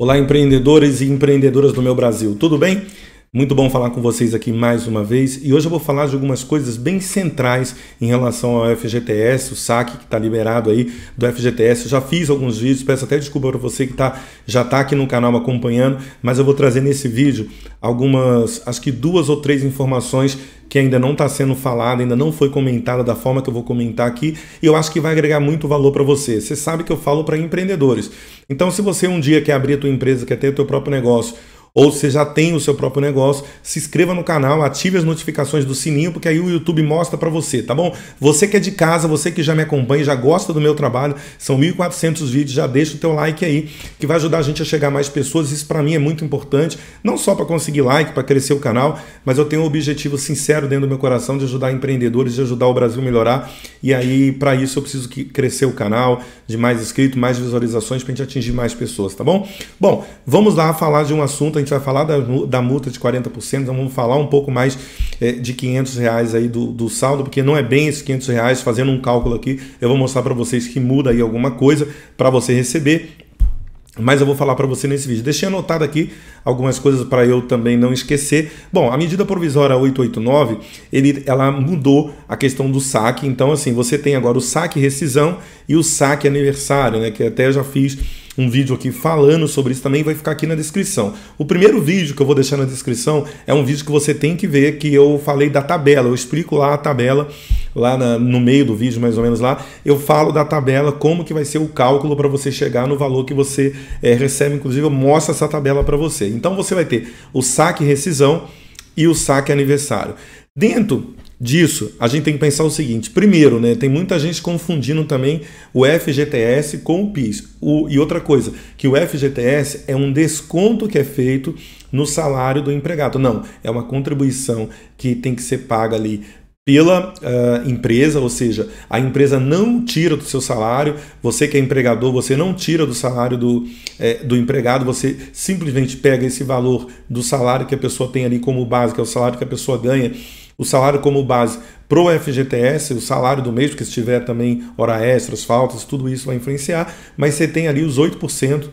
Olá, empreendedores e empreendedoras do meu Brasil, tudo bem? Muito bom falar com vocês aqui mais uma vez e hoje eu vou falar de algumas coisas bem centrais em relação ao FGTS, o saque que está liberado aí do FGTS. Eu já fiz alguns vídeos, peço até desculpa para você que tá, já está aqui no canal acompanhando, mas eu vou trazer nesse vídeo algumas, acho que duas ou três informações que ainda não está sendo falada, ainda não foi comentada da forma que eu vou comentar aqui, e eu acho que vai agregar muito valor para você. Você sabe que eu falo para empreendedores. Então, se você um dia quer abrir a tua empresa, quer ter o teu próprio negócio, ou você já tem o seu próprio negócio, se inscreva no canal, ative as notificações do sininho, porque aí o YouTube mostra para você, tá bom? Você que é de casa, você que já me acompanha, já gosta do meu trabalho, são 1.400 vídeos, já deixa o teu like aí, que vai ajudar a gente a chegar a mais pessoas, isso para mim é muito importante, não só para conseguir like, para crescer o canal, mas eu tenho um objetivo sincero dentro do meu coração de ajudar empreendedores, de ajudar o Brasil a melhorar, e aí para isso eu preciso que crescer o canal, de mais inscritos, mais visualizações, para a gente atingir mais pessoas, tá bom? Bom, vamos lá falar de um assunto, gente vai falar da, da multa de 40%, então vamos falar um pouco mais é, de 500 reais aí do, do saldo, porque não é bem esses 500 reais, fazendo um cálculo aqui, eu vou mostrar para vocês que muda aí alguma coisa para você receber mas eu vou falar para você nesse vídeo. Deixei anotado aqui algumas coisas para eu também não esquecer. Bom, a medida provisória 889, ele, ela mudou a questão do saque. Então, assim, você tem agora o saque rescisão e o saque aniversário, né? Que até já fiz um vídeo aqui falando sobre isso também, vai ficar aqui na descrição. O primeiro vídeo que eu vou deixar na descrição é um vídeo que você tem que ver, que eu falei da tabela, eu explico lá a tabela lá na, no meio do vídeo, mais ou menos lá, eu falo da tabela, como que vai ser o cálculo para você chegar no valor que você é, recebe. Inclusive, eu mostro essa tabela para você. Então, você vai ter o saque rescisão e o saque aniversário. Dentro disso, a gente tem que pensar o seguinte: primeiro, né, tem muita gente confundindo também o FGTS com o PIS. O, e outra coisa, que o FGTS é um desconto que é feito no salário do empregado. Não, é uma contribuição que tem que ser paga ali pela uh, empresa, ou seja, a empresa não tira do seu salário, você que é empregador, você não tira do salário do, é, do empregado, você simplesmente pega esse valor do salário que a pessoa tem ali como base, que é o salário que a pessoa ganha, o salário como base para o FGTS, o salário do mês, porque se tiver também hora extras, faltas, tudo isso vai influenciar, mas você tem ali os 8%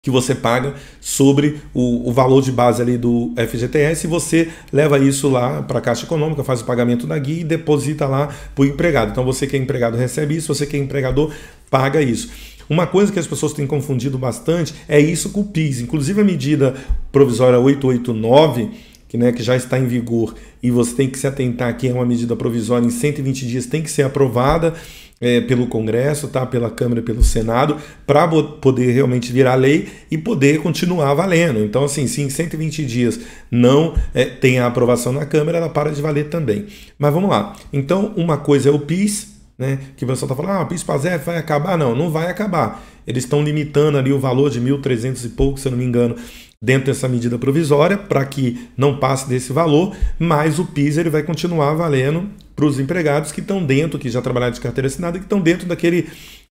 que você paga sobre o, o, valor de base ali do FGTS e você leva isso lá para a Caixa Econômica, faz o pagamento da guia e deposita lá para o empregado. Então você que é empregado recebe isso, você que é empregador paga isso. Uma coisa que as pessoas têm confundido bastante é isso com o PIS. Inclusive a medida provisória 889, que, né, que já está em vigor e você tem que se atentar que é uma medida provisória em 120 dias, tem que ser aprovada é, pelo Congresso, tá? pela Câmara, pelo Senado, para poder realmente virar lei e poder continuar valendo. Então, assim, se em 120 dias não é, tem a aprovação na Câmara, ela para de valer também. Mas vamos lá. Então, uma coisa é o PIS, né? Que o pessoal está falando, ah, o PIS PASEF vai acabar. Não, não vai acabar. Eles estão limitando ali o valor de 1.300 e pouco, se eu não me engano, dentro dessa medida provisória, para que não passe desse valor, mas o PIS ele vai continuar valendo para os empregados que estão dentro, que já trabalharam de carteira assinada, que estão dentro daquele,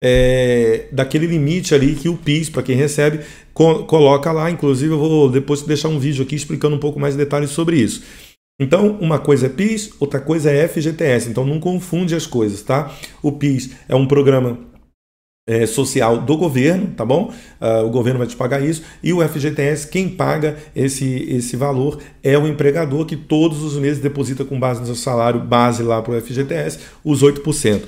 é, daquele limite ali que o PIS, para quem recebe, co coloca lá. Inclusive, eu vou depois deixar um vídeo aqui explicando um pouco mais detalhes sobre isso. Então, uma coisa é PIS, outra coisa é FGTS. Então, não confunde as coisas, tá? O PIS é um programa é, social do governo, tá bom? Uh, o governo vai te pagar isso. E o FGTS, quem paga esse, esse valor é o empregador que todos os meses deposita com base no seu salário, base lá para o FGTS, os 8%.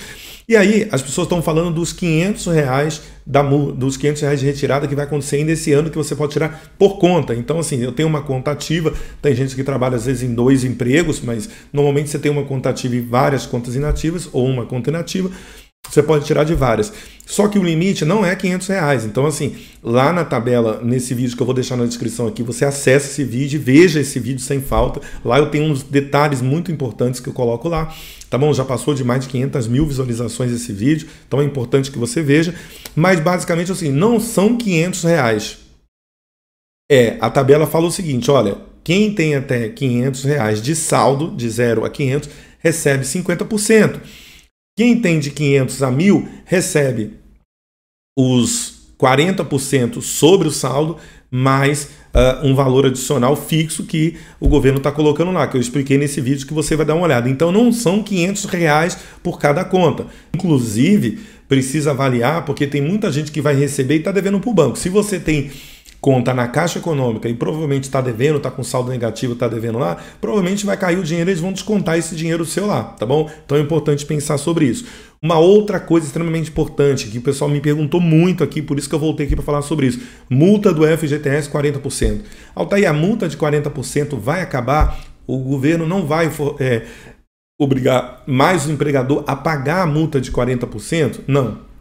E aí, as pessoas estão falando dos 500 reais da, dos 500 reais de retirada que vai acontecer ainda esse ano que você pode tirar por conta. Então, assim, eu tenho uma conta ativa, tem gente que trabalha às vezes em dois empregos, mas normalmente você tem uma conta ativa e várias contas inativas, ou uma conta inativa. Você pode tirar de várias. Só que o limite não é 500 reais. Então, assim, lá na tabela, nesse vídeo que eu vou deixar na descrição aqui, você acessa esse vídeo, veja esse vídeo sem falta. Lá eu tenho uns detalhes muito importantes que eu coloco lá. Tá bom? Já passou de mais de 500 mil visualizações esse vídeo, então é importante que você veja. Mas basicamente, assim, não são 500 reais. É, a tabela fala o seguinte: olha, quem tem até 500 reais de saldo, de 0 a 500, recebe 50%. Quem tem de 500 a 1.000 recebe os 40% sobre o saldo, mais uh, um valor adicional fixo que o governo está colocando lá, que eu expliquei nesse vídeo que você vai dar uma olhada. Então não são 500 reais por cada conta. Inclusive, precisa avaliar, porque tem muita gente que vai receber e está devendo para o banco. Se você tem conta na Caixa Econômica e provavelmente está devendo, está com saldo negativo, está devendo lá, provavelmente vai cair o dinheiro eles vão descontar esse dinheiro seu lá, tá bom? Então é importante pensar sobre isso. Uma outra coisa extremamente importante que o pessoal me perguntou muito aqui, por isso que eu voltei aqui para falar sobre isso: multa do FGTS 40%. Altair, a multa de 40% vai acabar? O governo não vai é, obrigar mais o empregador a pagar a multa de 40%? Não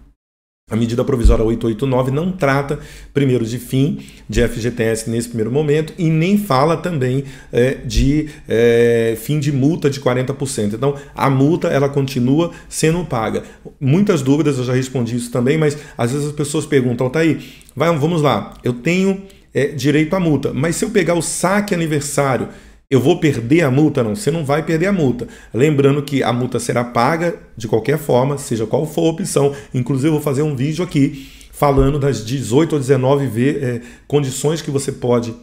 a medida provisória 889 não trata, primeiro, de fim de FGTS nesse primeiro momento e nem fala também é, de é, fim de multa de 40%. Então, a multa ela continua sendo paga. Muitas dúvidas, eu já respondi isso também, mas às vezes as pessoas perguntam, tá aí, vamos lá, eu tenho é, direito à multa, mas se eu pegar o saque aniversário eu vou perder a multa? Não, você não vai perder a multa. Lembrando que a multa será paga de qualquer forma, seja qual for a opção. Inclusive, eu vou fazer um vídeo aqui falando das 18 ou 19 é, condições que você pode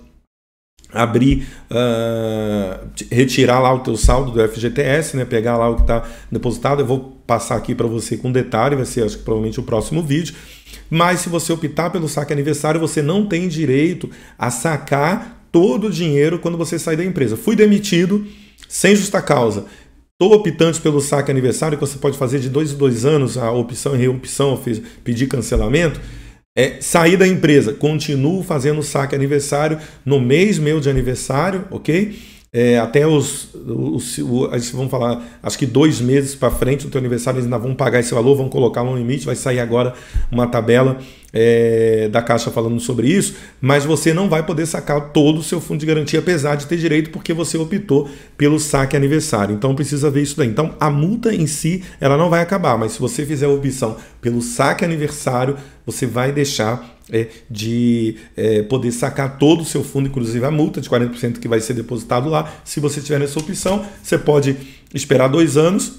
abrir, uh, retirar lá o teu saldo do FGTS, né? pegar lá o que está depositado. Eu vou passar aqui para você com detalhe, vai ser acho que provavelmente o próximo vídeo. Mas se você optar pelo saque aniversário, você não tem direito a sacar todo o dinheiro quando você sair da empresa. Fui demitido sem justa causa. Estou optante pelo saque aniversário, que você pode fazer de dois em dois anos, a opção e reopção, pedir cancelamento. É, sair da empresa, continuo fazendo saque aniversário no mês meu de aniversário, ok? É, até os, os, os, vamos falar, acho que dois meses para frente do teu aniversário eles ainda vão pagar esse valor, vão colocar um limite, vai sair agora uma tabela é, da Caixa falando sobre isso, mas você não vai poder sacar todo o seu fundo de garantia, apesar de ter direito, porque você optou pelo saque aniversário. Então precisa ver isso daí. Então a multa em si ela não vai acabar, mas se você fizer a opção pelo saque aniversário, você vai deixar é, de é, poder sacar todo o seu fundo, inclusive a multa de 40% que vai ser depositado lá. Se você tiver nessa opção, você pode esperar dois anos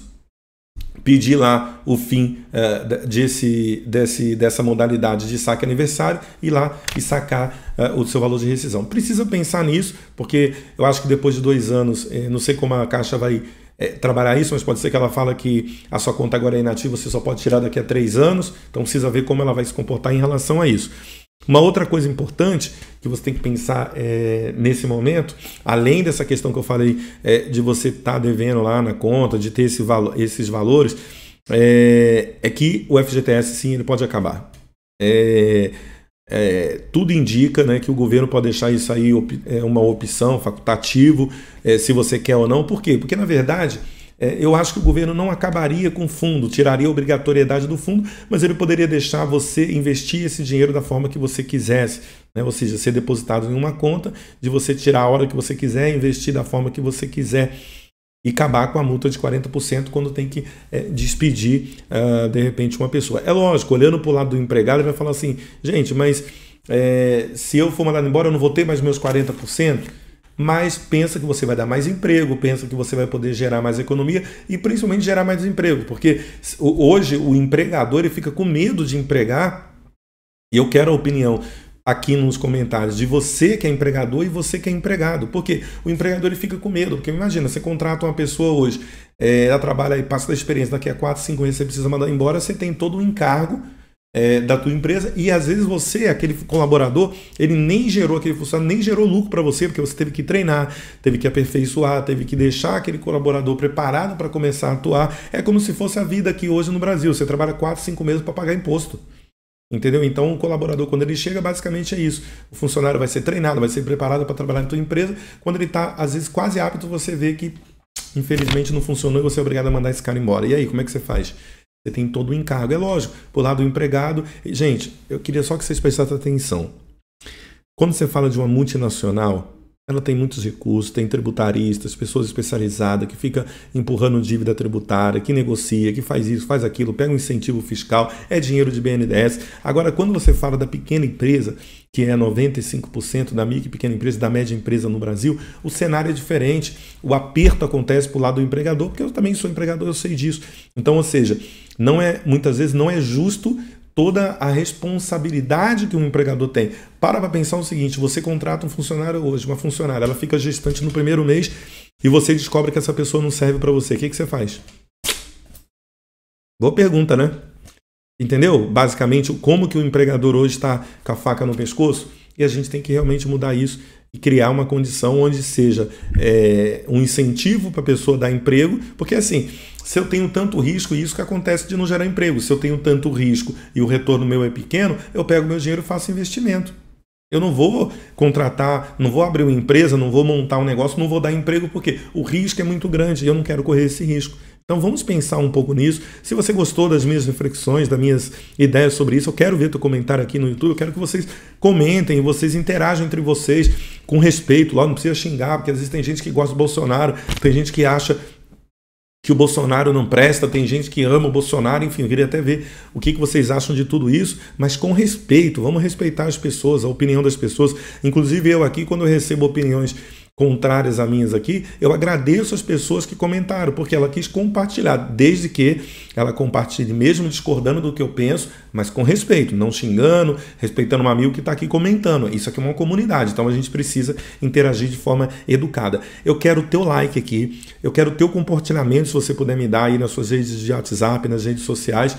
pedir lá o fim é, desse, desse, dessa modalidade de saque aniversário e lá e sacar é, o seu valor de rescisão. Precisa pensar nisso, porque eu acho que depois de dois anos, é, não sei como a Caixa vai é, trabalhar isso, mas pode ser que ela fala que a sua conta agora é inativa, você só pode tirar daqui a três anos, então precisa ver como ela vai se comportar em relação a isso. Uma outra coisa importante que você tem que pensar é, nesse momento, além dessa questão que eu falei é, de você estar tá devendo lá na conta, de ter esse valo, esses valores, é, é que o FGTS sim ele pode acabar. É, é, tudo indica né, que o governo pode deixar isso aí op é, uma opção facultativo, é, se você quer ou não. Por quê? Porque, na verdade, é, eu acho que o governo não acabaria com o fundo, tiraria a obrigatoriedade do fundo, mas ele poderia deixar você investir esse dinheiro da forma que você quisesse, né? ou seja, ser depositado em uma conta, de você tirar a hora que você quiser, investir da forma que você quiser e acabar com a multa de 40% quando tem que é, despedir, uh, de repente, uma pessoa. É lógico, olhando para o lado do empregado, ele vai falar assim: gente, mas é, se eu for mandado embora, eu não vou ter mais meus 40%. Mas pensa que você vai dar mais emprego, pensa que você vai poder gerar mais economia e principalmente gerar mais emprego, porque hoje o empregador ele fica com medo de empregar e eu quero a opinião aqui nos comentários de você que é empregador e você que é empregado. Porque o empregador ele fica com medo. Porque imagina, você contrata uma pessoa hoje, é, ela trabalha e passa da experiência, daqui a 4, 5 meses você precisa mandar embora, você tem todo o um encargo é, da tua empresa e às vezes você, aquele colaborador, ele nem gerou aquele funcionário, nem gerou lucro para você, porque você teve que treinar, teve que aperfeiçoar, teve que deixar aquele colaborador preparado para começar a atuar. É como se fosse a vida aqui hoje no Brasil. Você trabalha 4, 5 meses para pagar imposto. Entendeu? Então, o colaborador, quando ele chega, basicamente é isso. O funcionário vai ser treinado, vai ser preparado para trabalhar na tua empresa. Quando ele está, às vezes, quase apto, você vê que, infelizmente, não funcionou e você é obrigado a mandar esse cara embora. E aí, como é que você faz? Você tem todo o encargo. É lógico, por lado do empregado. gente, eu queria só que vocês prestassem atenção. Quando você fala de uma multinacional, ela tem muitos recursos, tem tributaristas, pessoas especializadas que fica empurrando dívida tributária, que negocia, que faz isso, faz aquilo, pega um incentivo fiscal, é dinheiro de BNDES. Agora, quando você fala da pequena empresa, que é 95% da micro e pequena empresa, da média empresa no Brasil, o cenário é diferente. O aperto acontece para o lado do empregador, porque eu também sou empregador, eu sei disso. Então, ou seja, não é muitas vezes não é justo toda a responsabilidade que um empregador tem. Para para pensar o seguinte: você contrata um funcionário hoje, uma funcionária, ela fica gestante no primeiro mês e você descobre que essa pessoa não serve para você. O que, que você faz? Boa pergunta, né? Entendeu? Basicamente, como que o empregador hoje está com a faca no pescoço? E a gente tem que realmente mudar isso e criar uma condição onde seja é, um incentivo para a pessoa dar emprego, porque assim, se eu tenho tanto risco, e isso que acontece de não gerar emprego, se eu tenho tanto risco e o retorno meu é pequeno, eu pego meu dinheiro e faço investimento. Eu não vou contratar, não vou abrir uma empresa, não vou montar um negócio, não vou dar emprego, porque o risco é muito grande e eu não quero correr esse risco. Então vamos pensar um pouco nisso. Se você gostou das minhas reflexões, das minhas ideias sobre isso, eu quero ver teu comentário aqui no YouTube, eu quero que vocês comentem, vocês interajam entre vocês com respeito lá, não precisa xingar, porque às vezes tem gente que gosta do Bolsonaro, tem gente que acha que o Bolsonaro não presta, tem gente que ama o Bolsonaro, enfim, eu queria até ver o que, que vocês acham de tudo isso, mas com respeito, vamos respeitar as pessoas, a opinião das pessoas. Inclusive eu aqui, quando eu recebo opiniões contrárias a minhas aqui, eu agradeço as pessoas que comentaram, porque ela quis compartilhar, desde que ela compartilhe, mesmo discordando do que eu penso, mas com respeito, não xingando, respeitando um amigo que está aqui comentando. Isso aqui é uma comunidade, então a gente precisa interagir de forma educada. Eu quero o teu like aqui, eu quero o teu compartilhamento, se você puder me dar aí nas suas redes de WhatsApp, nas redes sociais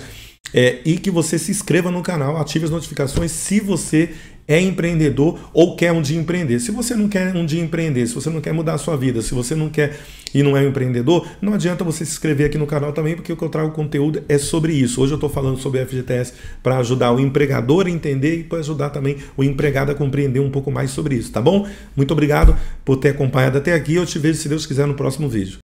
é, e que você se inscreva no canal, ative as notificações se você é empreendedor ou quer um dia empreender. Se você não quer um dia empreender, se você não quer mudar a sua vida, se você não quer e não é um empreendedor, não adianta você se inscrever aqui no canal também, porque o que eu trago conteúdo é sobre isso. Hoje eu estou falando sobre FGTS para ajudar o empregador a entender e para ajudar também o empregado a compreender um pouco mais sobre isso, tá bom? Muito obrigado por ter acompanhado até aqui. Eu te vejo, se Deus quiser, no próximo vídeo.